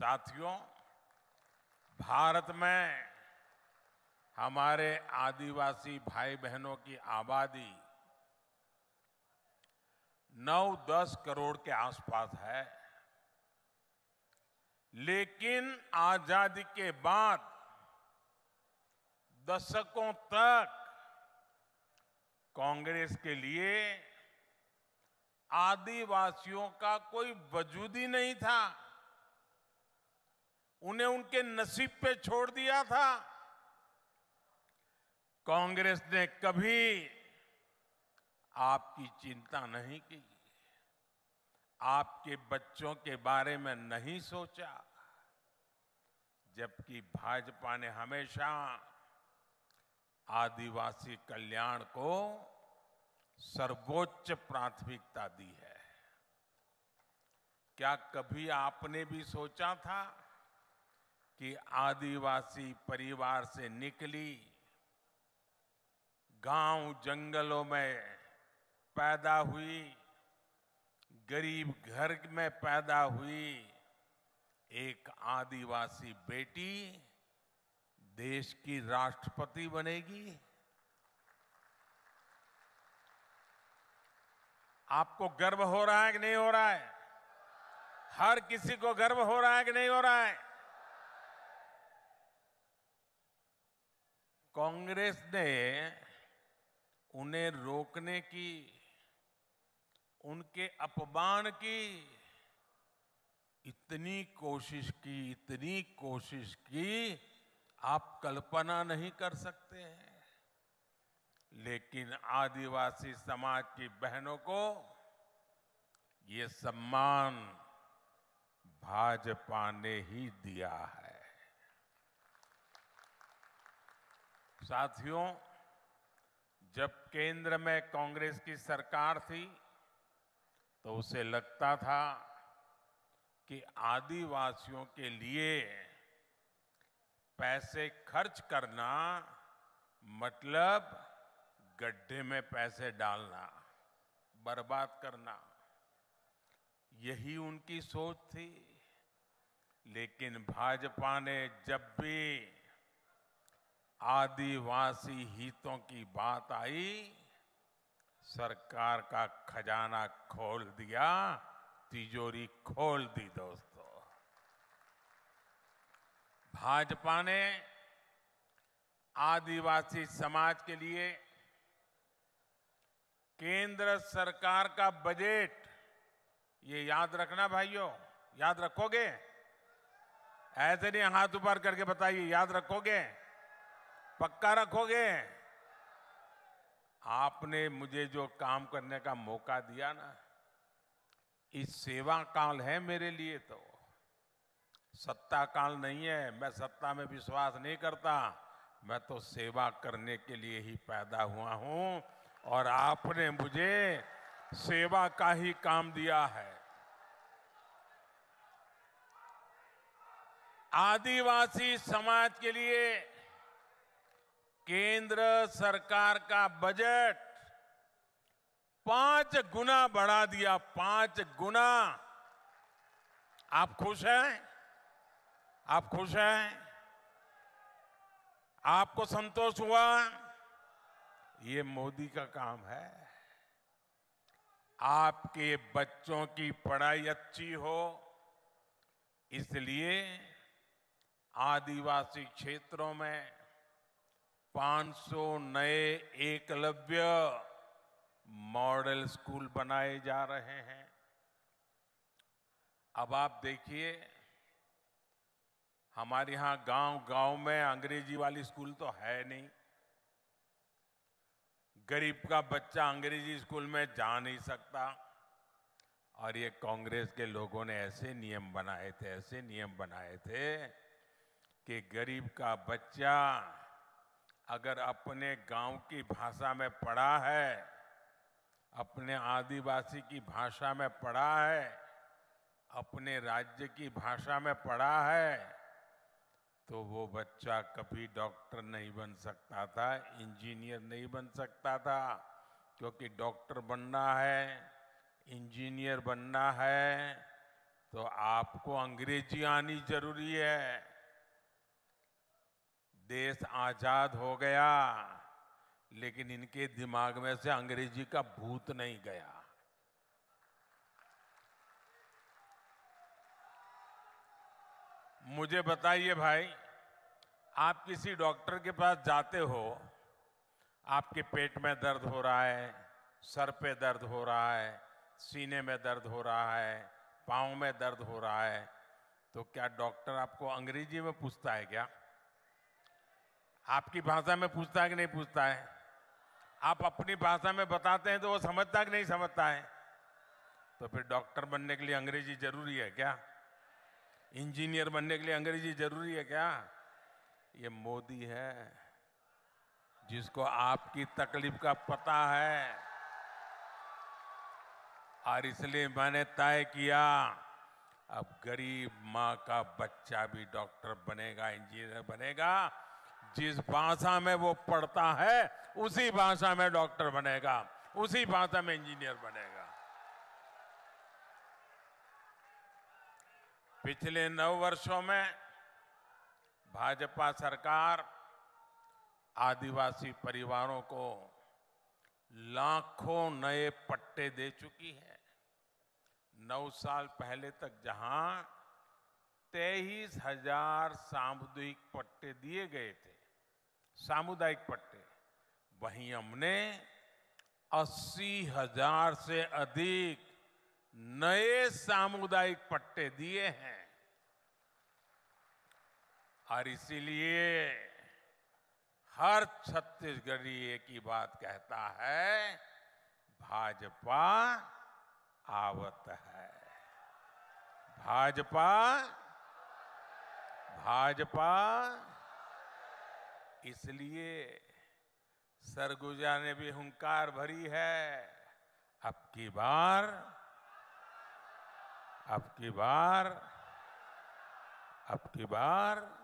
साथियों भारत में हमारे आदिवासी भाई बहनों की आबादी 9-10 करोड़ के आसपास है लेकिन आजादी के बाद दशकों तक कांग्रेस के लिए आदिवासियों का कोई वजूद ही नहीं था उन्हें उनके नसीब पे छोड़ दिया था कांग्रेस ने कभी आपकी चिंता नहीं की आपके बच्चों के बारे में नहीं सोचा जबकि भाजपा ने हमेशा आदिवासी कल्याण को सर्वोच्च प्राथमिकता दी है क्या कभी आपने भी सोचा था कि आदिवासी परिवार से निकली गांव जंगलों में पैदा हुई गरीब घर में पैदा हुई एक आदिवासी बेटी देश की राष्ट्रपति बनेगी आपको गर्व हो रहा है कि नहीं हो रहा है हर किसी को गर्व हो रहा है कि नहीं हो रहा है कांग्रेस ने उन्हें रोकने की उनके अपमान की इतनी कोशिश की इतनी कोशिश की आप कल्पना नहीं कर सकते हैं लेकिन आदिवासी समाज की बहनों को ये सम्मान भाजपा ने ही दिया है साथियों जब केंद्र में कांग्रेस की सरकार थी तो उसे लगता था कि आदिवासियों के लिए पैसे खर्च करना मतलब गड्ढे में पैसे डालना बर्बाद करना यही उनकी सोच थी लेकिन भाजपा ने जब भी आदिवासी हितों की बात आई सरकार का खजाना खोल दिया तिजोरी खोल दी दोस्तों भाजपा ने आदिवासी समाज के लिए केंद्र सरकार का बजट ये याद रखना भाइयों याद रखोगे ऐसे नहीं हाथ ऊपर करके बताइए याद रखोगे पक्का रखोगे आपने मुझे जो काम करने का मौका दिया ना इस सेवा काल है मेरे लिए तो सत्ता काल नहीं है मैं सत्ता में विश्वास नहीं करता मैं तो सेवा करने के लिए ही पैदा हुआ हूं और आपने मुझे सेवा का ही काम दिया है आदिवासी समाज के लिए केंद्र सरकार का बजट पांच गुना बढ़ा दिया पांच गुना आप खुश हैं आप खुश हैं आपको संतोष हुआ ये मोदी का काम है आपके बच्चों की पढ़ाई अच्छी हो इसलिए आदिवासी क्षेत्रों में 500 नए एकलव्य मॉडल स्कूल बनाए जा रहे हैं अब आप देखिए हमारे यहां गांव गांव में अंग्रेजी वाली स्कूल तो है नहीं गरीब का बच्चा अंग्रेजी स्कूल में जा नहीं सकता और ये कांग्रेस के लोगों ने ऐसे नियम बनाए थे ऐसे नियम बनाए थे कि गरीब का बच्चा अगर अपने गांव की भाषा में पढ़ा है अपने आदिवासी की भाषा में पढ़ा है अपने राज्य की भाषा में पढ़ा है तो वो बच्चा कभी डॉक्टर नहीं बन सकता था इंजीनियर नहीं बन सकता था क्योंकि डॉक्टर बनना है इंजीनियर बनना है तो आपको अंग्रेजी आनी जरूरी है देश आजाद हो गया लेकिन इनके दिमाग में से अंग्रेजी का भूत नहीं गया मुझे बताइए भाई आप किसी डॉक्टर के पास जाते हो आपके पेट में दर्द हो रहा है सर पे दर्द हो रहा है सीने में दर्द हो रहा है पाँव में दर्द हो रहा है तो क्या डॉक्टर आपको अंग्रेजी में पूछता है क्या आपकी भाषा में पूछता है कि नहीं पूछता है आप अपनी भाषा में बताते हैं तो वो समझता कि नहीं समझता है तो फिर डॉक्टर बनने के लिए अंग्रेजी जरूरी है क्या इंजीनियर बनने के लिए अंग्रेजी जरूरी है क्या ये मोदी है जिसको आपकी तकलीफ का पता है और इसलिए मैंने तय किया अब गरीब माँ का बच्चा भी डॉक्टर बनेगा इंजीनियर बनेगा जिस भाषा में वो पढ़ता है उसी भाषा में डॉक्टर बनेगा उसी भाषा में इंजीनियर बनेगा पिछले नौ वर्षों में भाजपा सरकार आदिवासी परिवारों को लाखों नए पट्टे दे चुकी है नौ साल पहले तक जहां तेईस हजार सामुदायिक पट्टे दिए गए थे सामुदायिक पट्टे वहीं हमने अस्सी हजार से अधिक नए सामुदायिक पट्टे दिए हैं और इसीलिए हर छत्तीसगढ़ी एक ही बात कहता है भाजपा आवत है भाजपा भाजपा इसलिए सरगुजा ने भी हंकार भरी है अब की बार अब की बार अब की बार